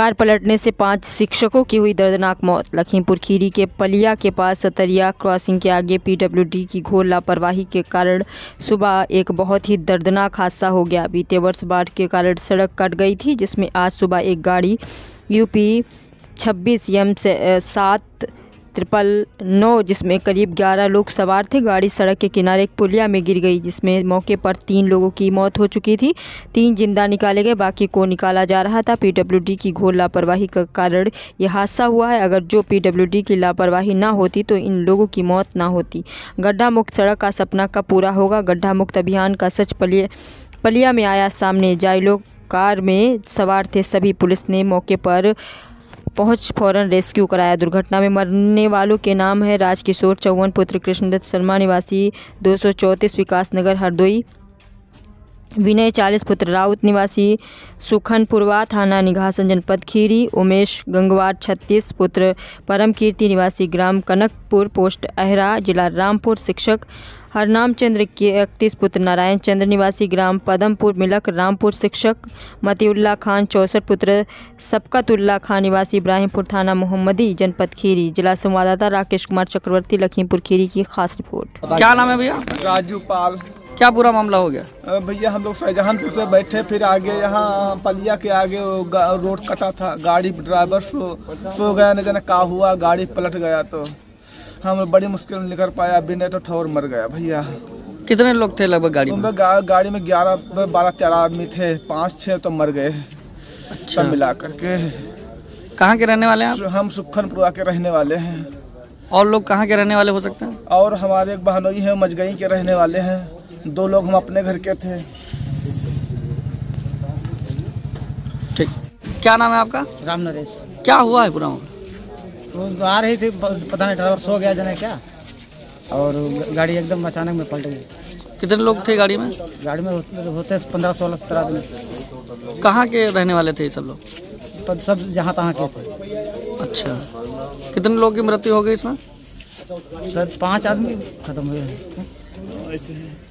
car पलटने से पांच शिक्षकों की हुई दर्दनाक मौत लखीमपुर खीरी के पलिया के पास सतरिया क्रॉसिंग के आगे पीडब्ल्यूडी की घोर लापरवाही के कारण सुबह एक बहुत ही दर्दनाक हादसा हो गया बीते वर्ष बाढ़ के कारण सड़क कट गई थी जिसमें आज सुबह एक गाड़ी यूपी छब्बीस एम सात ट्रिपल नौ जिसमें करीब 11 लोग सवार थे गाड़ी सड़क के किनारे एक पुलिया में गिर गई जिसमें मौके पर तीन लोगों की मौत हो चुकी थी तीन जिंदा निकाले गए बाकी को निकाला जा रहा था पीडब्ल्यूडी की घोर लापरवाही का कारण यह हादसा हुआ है अगर जो पीडब्ल्यूडी की लापरवाही ना होती तो इन लोगों की मौत ना होती गड्ढा मुक्त सड़क का सपना कब पूरा होगा गड्ढा मुक्त अभियान का सच पलिया पलिया में आया सामने जाए लोग कार में सवार थे सभी पुलिस ने मौके पर पहुंच फौरन रेस्क्यू कराया दुर्घटना में मरने वालों के नाम है राजकिशोर चौवन पुत्र कृष्णदत्त शर्मा निवासी दो विकास नगर हरदोई विनय चालीस पुत्र राउत निवासी सुखनपुरवा थाना निघासन जनपद खीरी उमेश गंगवार छत्तीस पुत्र परम कीर्ति निवासी ग्राम कनकपुर पोस्ट अहरा जिला रामपुर शिक्षक हरनाम चंद्र के इकतीस पुत्र नारायण चंद्र निवासी ग्राम पदमपुर मिलक रामपुर शिक्षक मतीउल्ला खान चौंसठ पुत्र सबकतुल्ला खान निवासी इब्राहिमपुर थाना मोहम्मदी जनपद खीरी जिला संवाददाता राकेश कुमार चक्रवर्ती लखीमपुर खीरी की खास रिपोर्ट क्या नाम है भैया राजू पाल क्या पूरा मामला हो गया भैया हम लोग शाहजहानपुर से बैठे फिर आगे यहाँ पलिया के आगे रोड कटा था गाड़ी ड्राइवर सो सो गया न जाना का हुआ गाड़ी पलट गया तो हम बड़ी मुश्किल निकल पाया बिना तो ठोर मर गया भैया कितने लोग थे लगभग गाड़ी में गा, गाड़ी में ग्यारह बारह तेरह आदमी थे पाँच छः तो मर गए अच्छा मिला करके कहाँ के रहने वाले हैं हम सुखनपुरा के रहने वाले हैं और लोग कहाँ के रहने वाले हो सकते हैं और हमारे एक बहनोई है मजगई के रहने वाले हैं दो लोग हम अपने घर के थे ठीक क्या नाम है आपका राम नरेश क्या हुआ है पूरा तो आ रही थी पता नहीं ड्राइवर सो गया जाना क्या और गाड़ी एकदम अचानक में पलट गई कितने लोग थे गाड़ी में गाड़ी में होते पंद्रह सोलह सत्रह आदमी कहाँ के रहने वाले थे ये सब लोग सब जहाँ तहाँ के थे अच्छा कितने लोग की मृत्यु हो गई इसमें सर पांच आदमी खत्म हुए हैं